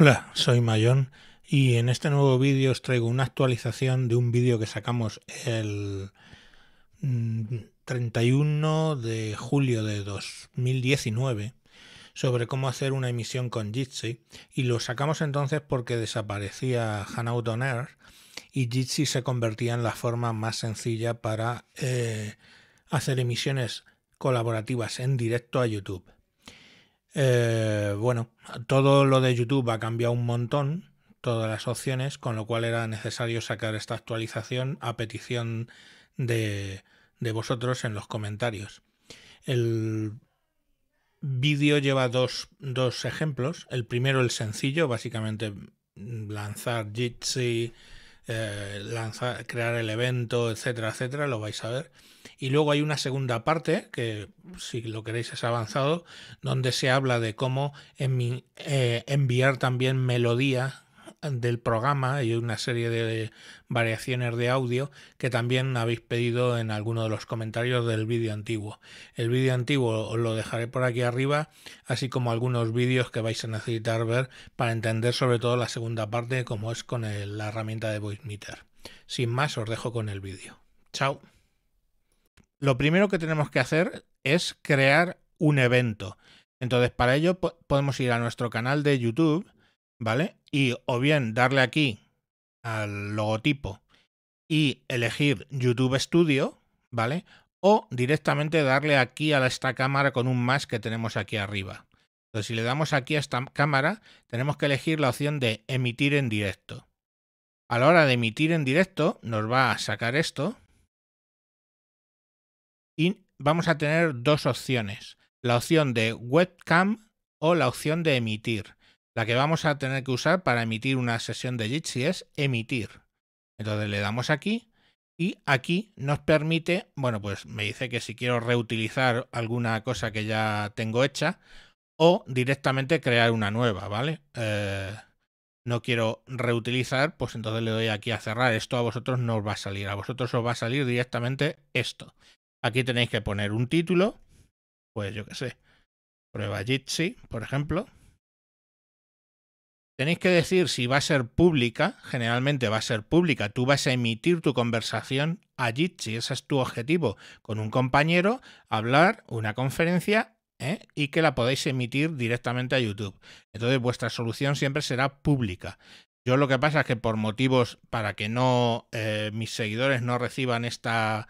Hola, soy Mayón y en este nuevo vídeo os traigo una actualización de un vídeo que sacamos el 31 mm, de julio de 2019 sobre cómo hacer una emisión con Jitsi y lo sacamos entonces porque desaparecía Hanout on Air y Jitsi se convertía en la forma más sencilla para eh, hacer emisiones colaborativas en directo a YouTube. Eh, bueno, todo lo de YouTube ha cambiado un montón, todas las opciones, con lo cual era necesario sacar esta actualización a petición de, de vosotros en los comentarios. El vídeo lleva dos, dos, ejemplos. El primero, el sencillo, básicamente lanzar Jitsi, eh, crear el evento, etcétera, etcétera, lo vais a ver. Y luego hay una segunda parte, que si lo queréis es avanzado, donde se habla de cómo eh, enviar también melodía del programa y una serie de variaciones de audio que también habéis pedido en alguno de los comentarios del vídeo antiguo. El vídeo antiguo os lo dejaré por aquí arriba, así como algunos vídeos que vais a necesitar ver para entender sobre todo la segunda parte como es con la herramienta de VoiceMeter. Sin más, os dejo con el vídeo. Chao lo primero que tenemos que hacer es crear un evento. Entonces, para ello podemos ir a nuestro canal de YouTube, ¿vale? Y o bien darle aquí al logotipo y elegir YouTube Studio, ¿vale? O directamente darle aquí a esta cámara con un más que tenemos aquí arriba. Entonces, si le damos aquí a esta cámara, tenemos que elegir la opción de emitir en directo. A la hora de emitir en directo, nos va a sacar esto, vamos a tener dos opciones, la opción de webcam o la opción de emitir. La que vamos a tener que usar para emitir una sesión de Jitsi es emitir. Entonces le damos aquí y aquí nos permite, bueno, pues me dice que si quiero reutilizar alguna cosa que ya tengo hecha o directamente crear una nueva, ¿vale? Eh, no quiero reutilizar, pues entonces le doy aquí a cerrar. Esto a vosotros no os va a salir, a vosotros os va a salir directamente esto. Aquí tenéis que poner un título, pues yo qué sé, prueba Jitsi, por ejemplo. Tenéis que decir si va a ser pública, generalmente va a ser pública, tú vas a emitir tu conversación a Jitsi, ese es tu objetivo, con un compañero, hablar, una conferencia ¿eh? y que la podáis emitir directamente a YouTube. Entonces vuestra solución siempre será pública. Yo lo que pasa es que por motivos para que no eh, mis seguidores no reciban esta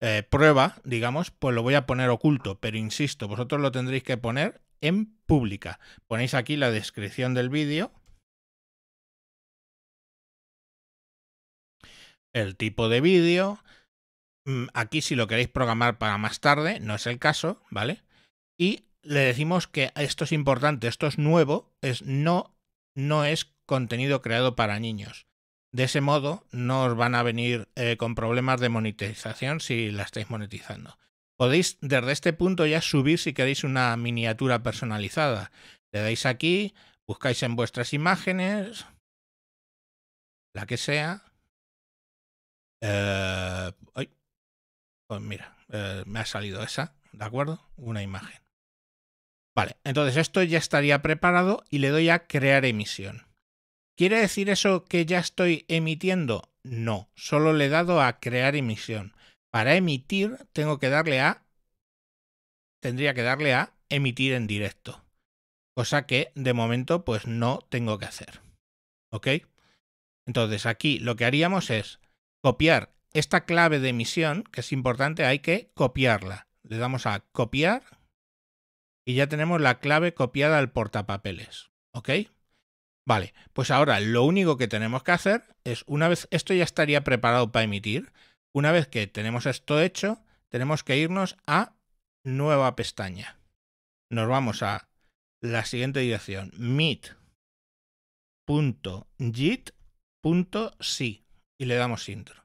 eh, prueba, digamos, pues lo voy a poner oculto, pero insisto, vosotros lo tendréis que poner en pública. Ponéis aquí la descripción del vídeo, el tipo de vídeo, mm, aquí si lo queréis programar para más tarde, no es el caso, ¿vale? Y le decimos que esto es importante, esto es nuevo, es no, no es contenido creado para niños. De ese modo, no os van a venir eh, con problemas de monetización si la estáis monetizando. Podéis desde este punto ya subir si queréis una miniatura personalizada. Le dais aquí, buscáis en vuestras imágenes, la que sea. Eh, pues mira, eh, me ha salido esa, ¿de acuerdo? Una imagen. Vale, entonces esto ya estaría preparado y le doy a crear emisión. ¿Quiere decir eso que ya estoy emitiendo? No, solo le he dado a crear emisión. Para emitir tengo que darle a... Tendría que darle a emitir en directo. Cosa que de momento pues no tengo que hacer. ¿Ok? Entonces aquí lo que haríamos es copiar esta clave de emisión, que es importante, hay que copiarla. Le damos a copiar y ya tenemos la clave copiada al portapapeles. ¿Ok? Vale, pues ahora lo único que tenemos que hacer es, una vez esto ya estaría preparado para emitir, una vez que tenemos esto hecho, tenemos que irnos a nueva pestaña. Nos vamos a la siguiente dirección, meet.git.si y le damos intro.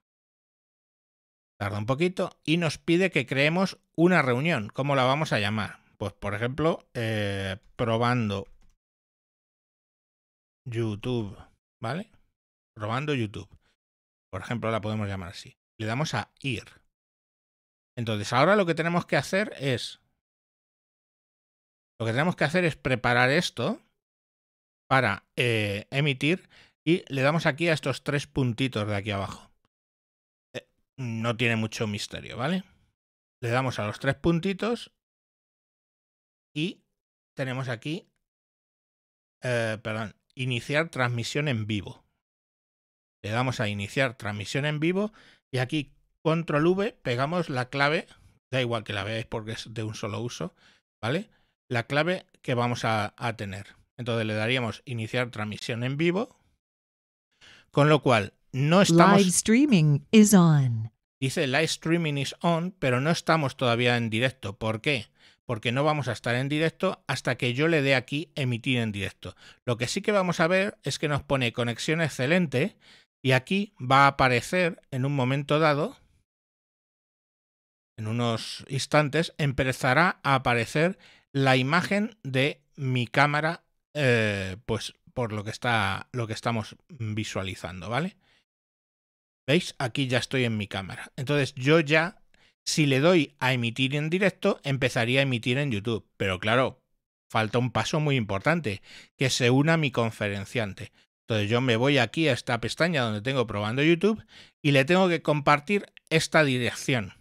Tarda un poquito y nos pide que creemos una reunión. ¿Cómo la vamos a llamar? Pues por ejemplo, eh, probando YouTube, ¿vale? Robando YouTube. Por ejemplo, la podemos llamar así. Le damos a ir. Entonces, ahora lo que tenemos que hacer es... Lo que tenemos que hacer es preparar esto para eh, emitir y le damos aquí a estos tres puntitos de aquí abajo. Eh, no tiene mucho misterio, ¿vale? Le damos a los tres puntitos y tenemos aquí, eh, perdón, iniciar transmisión en vivo. Le damos a iniciar transmisión en vivo y aquí control V pegamos la clave, da igual que la veáis porque es de un solo uso, ¿vale? La clave que vamos a, tener. Entonces le daríamos iniciar transmisión en vivo, con lo cual no estamos... Live streaming is on. Dice live streaming is on, pero no estamos todavía en directo. ¿Por qué? porque no vamos a estar en directo hasta que yo le dé aquí emitir en directo. Lo que sí que vamos a ver es que nos pone conexión excelente y aquí va a aparecer en un momento dado, en unos instantes, empezará a aparecer la imagen de mi cámara, eh, pues por lo que, está, lo que estamos visualizando, ¿vale? ¿Veis? Aquí ya estoy en mi cámara. Entonces yo ya si le doy a emitir en directo, empezaría a emitir en YouTube. Pero claro, falta un paso muy importante, que se una mi conferenciante. Entonces yo me voy aquí a esta pestaña donde tengo probando YouTube y le tengo que compartir esta dirección,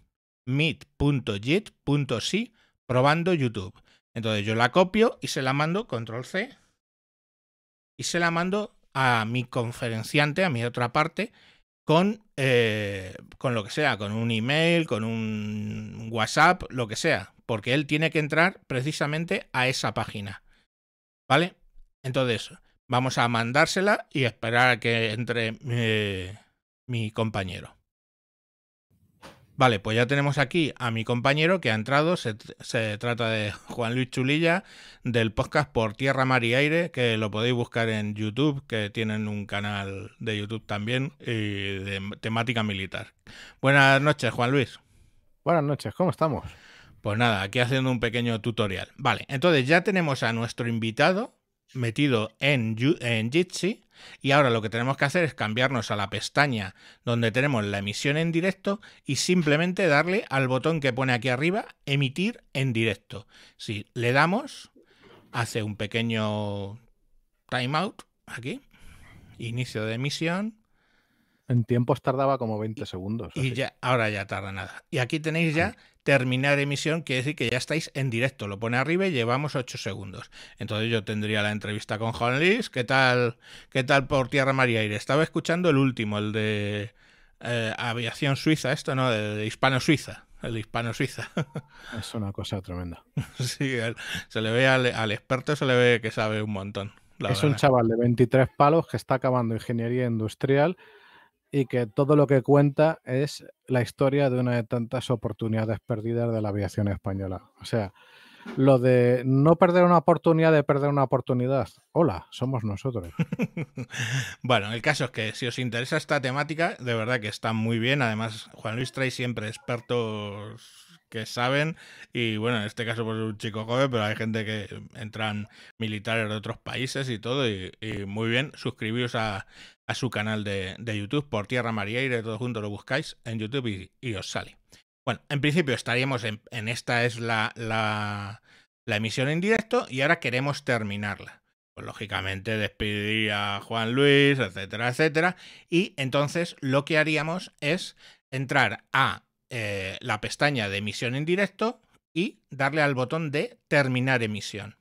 meet.jit.si probando YouTube. Entonces yo la copio y se la mando, control C, y se la mando a mi conferenciante, a mi otra parte, con, eh, con lo que sea, con un email, con un WhatsApp, lo que sea, porque él tiene que entrar precisamente a esa página. ¿Vale? Entonces, vamos a mandársela y esperar a que entre eh, mi compañero. Vale, pues ya tenemos aquí a mi compañero que ha entrado. Se, trata de Juan Luis Chulilla del podcast Por Tierra, Mar y Aire, que lo podéis buscar en YouTube, que tienen un canal de YouTube también y de temática militar. Buenas noches, Juan Luis. Buenas noches, ¿cómo estamos? Pues nada, aquí haciendo un pequeño tutorial. Vale, entonces ya tenemos a nuestro invitado, metido en, Jitsi. Y ahora lo que tenemos que hacer es cambiarnos a la pestaña donde tenemos la emisión en directo y simplemente darle al botón que pone aquí arriba, emitir en directo. Si le damos, hace un pequeño timeout aquí, inicio de emisión. En tiempos tardaba como 20 segundos. Y ya, ahora ya tarda nada. Y aquí tenéis ya terminar emisión quiere decir que ya estáis en directo. Lo pone arriba y llevamos 8 segundos. Entonces yo tendría la entrevista con Juan Luis. ¿Qué tal, qué tal por tierra, María aire? Estaba escuchando el último, el de eh, aviación suiza, esto, ¿no? De, hispano-suiza. El hispano-suiza. Es una cosa tremenda. sí, se le ve al, experto, se le ve que sabe un montón. es un chaval de 23 palos que está acabando ingeniería industrial y que todo lo que cuenta es la historia de una de tantas oportunidades perdidas de la aviación española. O sea, lo de no perder una oportunidad de perder una oportunidad. Hola, somos nosotros. bueno, el caso es que si os interesa esta temática, de verdad que está muy bien. Además, Juan Luis trae siempre expertos que saben. Y bueno, en este caso, pues un chico joven, pero hay gente que entran militares de otros países y todo. Y, muy bien, suscribíos a, su canal de, YouTube por Tierra María de todo junto lo buscáis en YouTube y, os sale. Bueno, en principio estaríamos en, esta es la, la, la, emisión en directo y ahora queremos terminarla. Pues lógicamente despedir a Juan Luis, etcétera, etcétera. Y entonces lo que haríamos es entrar a eh, la pestaña de emisión en directo y darle al botón de terminar emisión,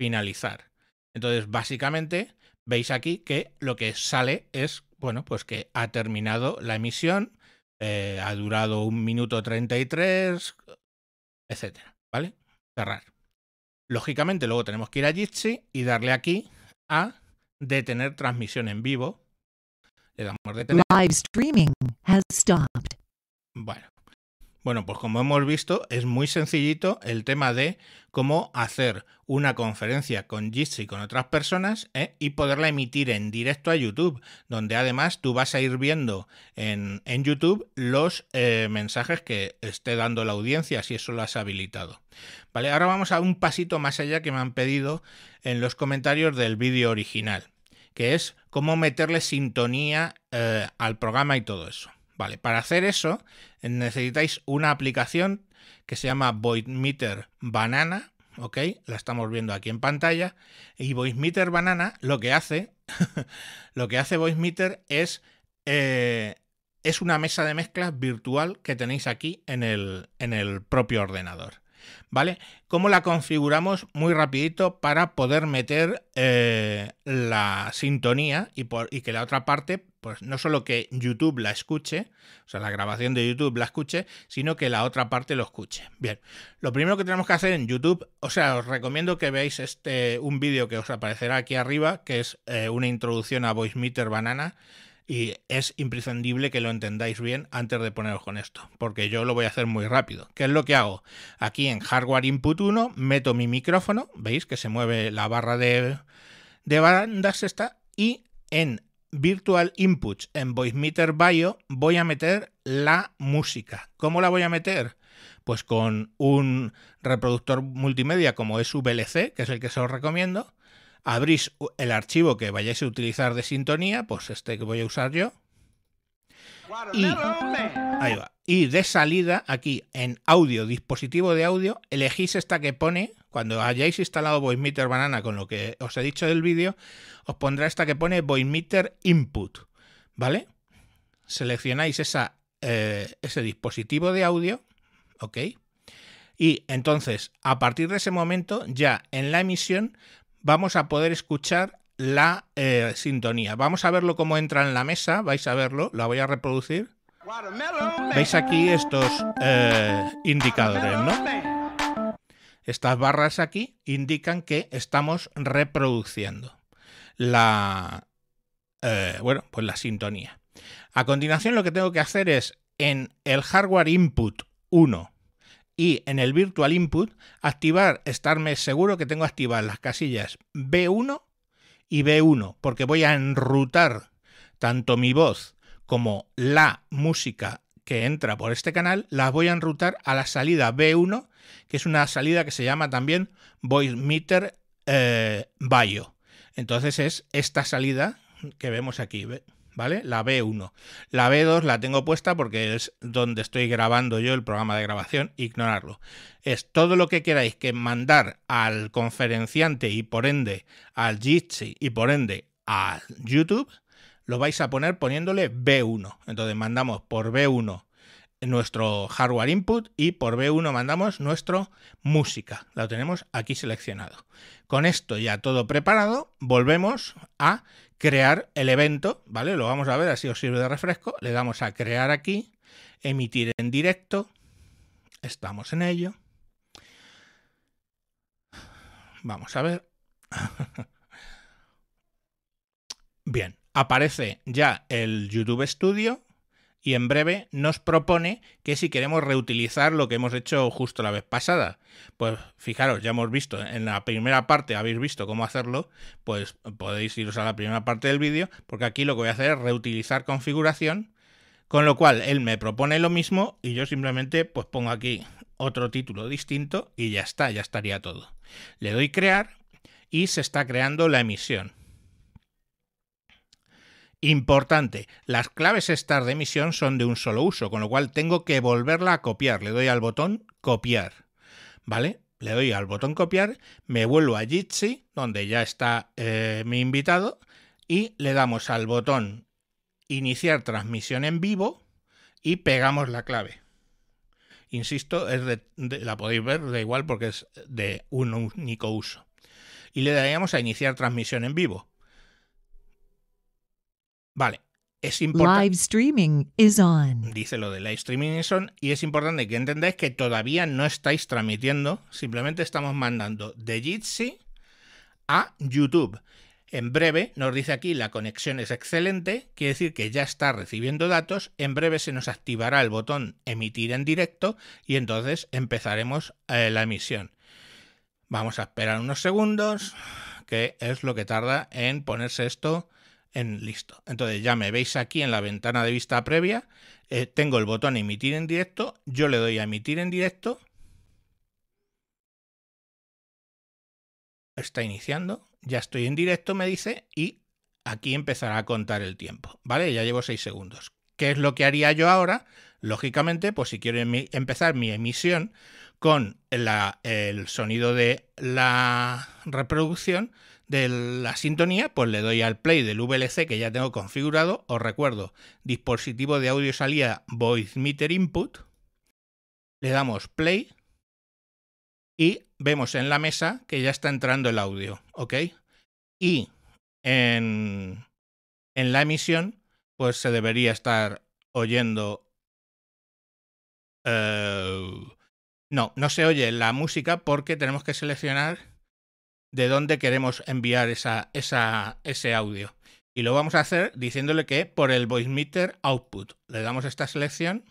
finalizar. Entonces, básicamente, veis aquí que lo que sale es, bueno, pues que ha terminado la emisión, eh, ha durado un minuto 33, etcétera, ¿vale? Cerrar. Lógicamente, luego tenemos que ir a Jitsi y darle aquí a detener transmisión en vivo. Le damos detener. Live streaming has stopped. Bueno. Bueno, pues como hemos visto, es muy sencillito el tema de cómo hacer una conferencia con Jitsi con otras personas ¿eh? y poderla emitir en directo a YouTube, donde además tú vas a ir viendo en, YouTube los eh, mensajes que esté dando la audiencia, si eso lo has habilitado. Vale, ahora vamos a un pasito más allá que me han pedido en los comentarios del vídeo original, que es cómo meterle sintonía eh, al programa y todo eso. Vale, para hacer eso necesitáis una aplicación que se llama VoidMeter Banana, ¿ok? La estamos viendo aquí en pantalla. Y VoidMeter Banana lo que hace, lo que hace VoidMeter es, eh, es una mesa de mezclas virtual que tenéis aquí en el, en el propio ordenador. ¿Vale? ¿Cómo la configuramos? Muy rapidito para poder meter eh, la sintonía y, que la otra parte pues no solo que YouTube la escuche, o sea, la grabación de YouTube la escuche, sino que la otra parte lo escuche. Bien, lo primero que tenemos que hacer en YouTube, o sea, os recomiendo que veáis este un vídeo que os aparecerá aquí arriba, que es eh, una introducción a VoiceMeter Banana y es imprescindible que lo entendáis bien antes de poneros con esto, porque yo lo voy a hacer muy rápido. ¿Qué es lo que hago? Aquí en Hardware Input 1 meto mi micrófono, veis que se mueve la barra de, de bandas esta, y en Virtual Inputs, en VoiceMeter Bio, voy a meter la música. ¿Cómo la voy a meter? Pues con un reproductor multimedia como es VLC, que es el que se os recomiendo, abrís el archivo que vayáis a utilizar de sintonía, pues este que voy a usar yo. Y, ahí va. y de salida, aquí en audio, dispositivo de audio, elegís esta que pone, cuando hayáis instalado VoiceMeter Banana con lo que os he dicho del vídeo, os pondrá esta que pone VoiceMeter Input, ¿vale? Seleccionáis eh, ese dispositivo de audio, ¿ok? Y entonces, a partir de ese momento, ya en la emisión vamos a poder escuchar la eh, sintonía. Vamos a verlo cómo entra en la mesa, vais a verlo, la voy a reproducir. Veis aquí estos eh, indicadores, ¿no? Estas barras aquí indican que estamos reproduciendo la, eh, bueno, pues la sintonía. A continuación lo que tengo que hacer es en el hardware input 1 y en el Virtual Input activar estarme seguro que tengo activadas las casillas B1 y B1, porque voy a enrutar tanto mi voz como la música que entra por este canal, las voy a enrutar a la salida B1, que es una salida que se llama también Voice Meter eh, Bio. Entonces es esta salida que vemos aquí. ¿vale? La B1. La B2 la tengo puesta porque es donde estoy grabando yo el programa de grabación, ignorarlo. Es todo lo que queráis que mandar al conferenciante y por ende al Jitsi y por ende a YouTube, lo vais a poner poniéndole B1. Entonces mandamos por B1 nuestro hardware input y por B1 mandamos nuestro música. Lo tenemos aquí seleccionado. Con esto ya todo preparado, volvemos a crear el evento, ¿vale? Lo vamos a ver, así os sirve de refresco. Le damos a crear aquí, emitir en directo. Estamos en ello. Vamos a ver. Bien, aparece ya el YouTube Studio, y en breve nos propone que si queremos reutilizar lo que hemos hecho justo la vez pasada. Pues fijaros, ya hemos visto, en la primera parte habéis visto cómo hacerlo, pues podéis iros a la primera parte del vídeo, porque aquí lo que voy a hacer es reutilizar configuración, con lo cual él me propone lo mismo y yo simplemente pues pongo aquí otro título distinto y ya está, ya estaría todo. Le doy crear y se está creando la emisión. Importante, las claves estar de emisión son de un solo uso, con lo cual tengo que volverla a copiar. Le doy al botón copiar, ¿vale? Le doy al botón copiar, me vuelvo a Jitsi, donde ya está eh, mi invitado, y le damos al botón iniciar transmisión en vivo y pegamos la clave. Insisto, es la podéis ver, da igual porque es de un único uso. Y le daríamos a iniciar transmisión en vivo. Vale. Es importante. Dice lo de live streaming is on. Y es importante que entendáis que todavía no estáis transmitiendo. Simplemente estamos mandando de Jitsi a YouTube. En breve, nos dice aquí, la conexión es excelente, quiere decir que ya está recibiendo datos, en breve se nos activará el botón emitir en directo y entonces empezaremos eh, la emisión. Vamos a esperar unos segundos, que es lo que tarda en ponerse esto en listo. Entonces ya me veis aquí en la ventana de vista previa, eh, tengo el botón emitir en directo, yo le doy a emitir en directo, está iniciando, ya estoy en directo, me dice, y aquí empezará a contar el tiempo, ¿vale? Ya llevo 6 segundos. ¿Qué es lo que haría yo ahora? Lógicamente, pues si quiero empezar mi emisión con el sonido de la reproducción, de la sintonía, pues le doy al play del VLC que ya tengo configurado. Os recuerdo, dispositivo de audio salida Voice Meter Input. Le damos play y vemos en la mesa que ya está entrando el audio, ¿ok? Y en, la emisión, pues se debería estar oyendo... Eh, no, no se oye la música porque tenemos que seleccionar de dónde queremos enviar esa, ese audio. Y lo vamos a hacer diciéndole que por el VoiceMeter Output le damos esta selección.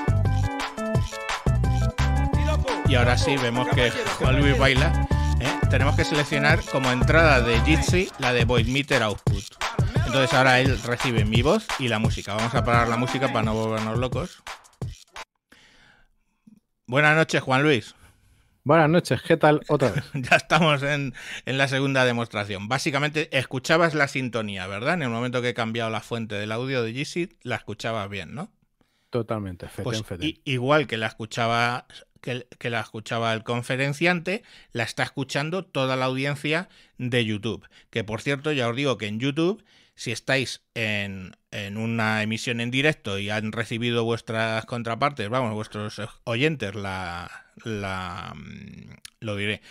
Y ahora sí vemos que Juan Luis baila. ¿eh? Tenemos que seleccionar como entrada de Jitsi la de meter Output. Entonces ahora él recibe mi voz y la música. Vamos a parar la música para no volvernos locos. Buenas noches, Juan Luis. Buenas noches, ¿qué tal otra vez? ya estamos en, la segunda demostración. Básicamente, escuchabas la sintonía, ¿verdad? En el momento que he cambiado la fuente del audio de GC, la escuchabas bien, ¿no? Totalmente, Fete, pues igual que la escuchaba que, que la escuchaba el conferenciante, la está escuchando toda la audiencia de YouTube. Que por cierto, ya os digo que en YouTube si estáis en, una emisión en directo y han recibido vuestras contrapartes, vamos, vuestros oyentes, la, mm, lo diré,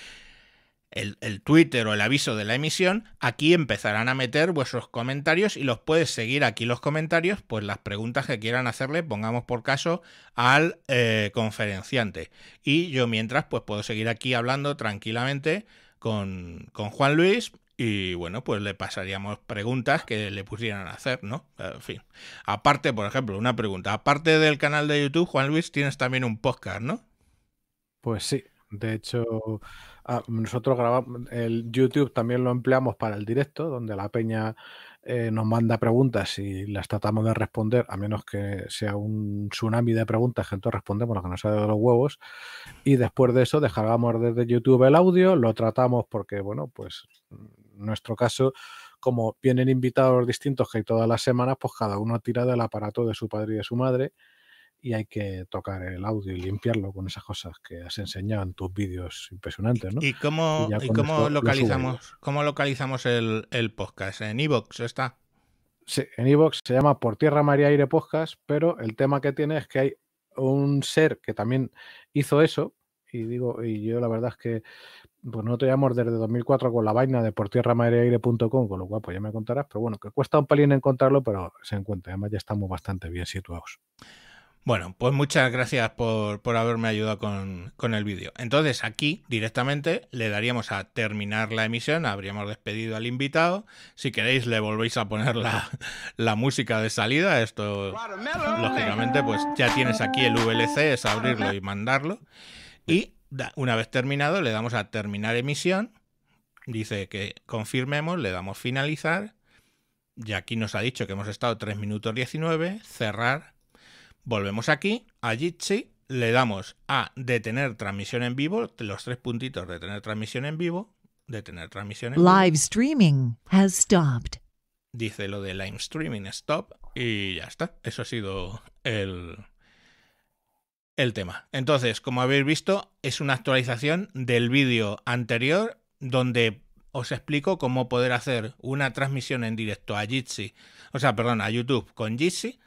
el, Twitter o el aviso de la emisión, aquí empezarán a meter vuestros comentarios y los puedes seguir aquí los comentarios, pues las preguntas que quieran hacerle, pongamos por caso al eh, conferenciante. Y yo mientras, pues puedo seguir aquí hablando tranquilamente con, con Juan Luis y bueno, pues le pasaríamos preguntas que le pusieran a hacer, ¿no? En fin. Aparte, por ejemplo, una pregunta. Aparte del canal de YouTube, Juan Luis, tienes también un podcast, ¿no? Pues sí. De hecho, ah, nosotros grabamos el YouTube también lo empleamos para el directo, donde la peña eh, nos manda preguntas y las tratamos de responder, a menos que sea un tsunami de preguntas que entonces respondemos lo que nos sale de los huevos. Y después de eso descargamos desde YouTube el audio, lo tratamos porque, bueno, pues nuestro caso, como vienen invitados distintos que hay todas las semanas, pues cada uno tirado del aparato de su padre y de su madre y hay que tocar el audio y limpiarlo con esas cosas que has enseñado en tus vídeos impresionantes, ¿Y cómo, localizamos, cómo localizamos el, el podcast? ¿En Evox está? Sí, en Evox se llama Por Tierra, María Aire Podcast, pero el tema que tiene es que hay un ser que también hizo eso, y digo, y yo la verdad es que pues no te llamo desde 2004 con la vaina de por con lo cual pues ya me contarás, pero bueno, que cuesta un pelín encontrarlo, pero se encuentra, además ya estamos bastante bien situados. Bueno, pues muchas gracias por, haberme ayudado con, el vídeo. Entonces aquí directamente le daríamos a terminar la emisión, habríamos despedido al invitado. Si queréis le volvéis a poner la, la música de salida. Esto lógicamente pues ya tienes aquí el VLC, es abrirlo y mandarlo. Y una vez terminado, le damos a terminar emisión. Dice que confirmemos, le damos finalizar. Y aquí nos ha dicho que hemos estado 3 minutos 19, cerrar. Volvemos aquí, a Jitsi, le damos a detener transmisión en vivo, los tres puntitos detener transmisión en vivo, detener transmisión en vivo. Live streaming has stopped. Dice lo de live streaming stop y ya está. Eso ha sido el, el tema. Entonces, como habéis visto, es una actualización del vídeo anterior donde os explico cómo poder hacer una transmisión en directo a Jitsi, o sea, perdón, a YouTube con Jitsi.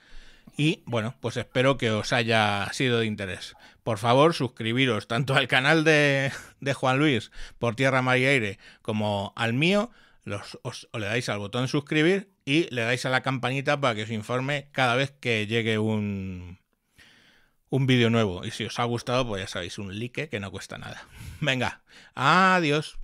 Y bueno, pues espero que os haya sido de interés. Por favor, suscribiros tanto al canal de, Juan Luis por Tierra, Mar y Aire como al mío. Los, os le dais al botón suscribir y le dais a la campanita para que os informe cada vez que llegue un, un vídeo nuevo. Y si os ha gustado, pues ya sabéis, un like que no cuesta nada. Venga, adiós.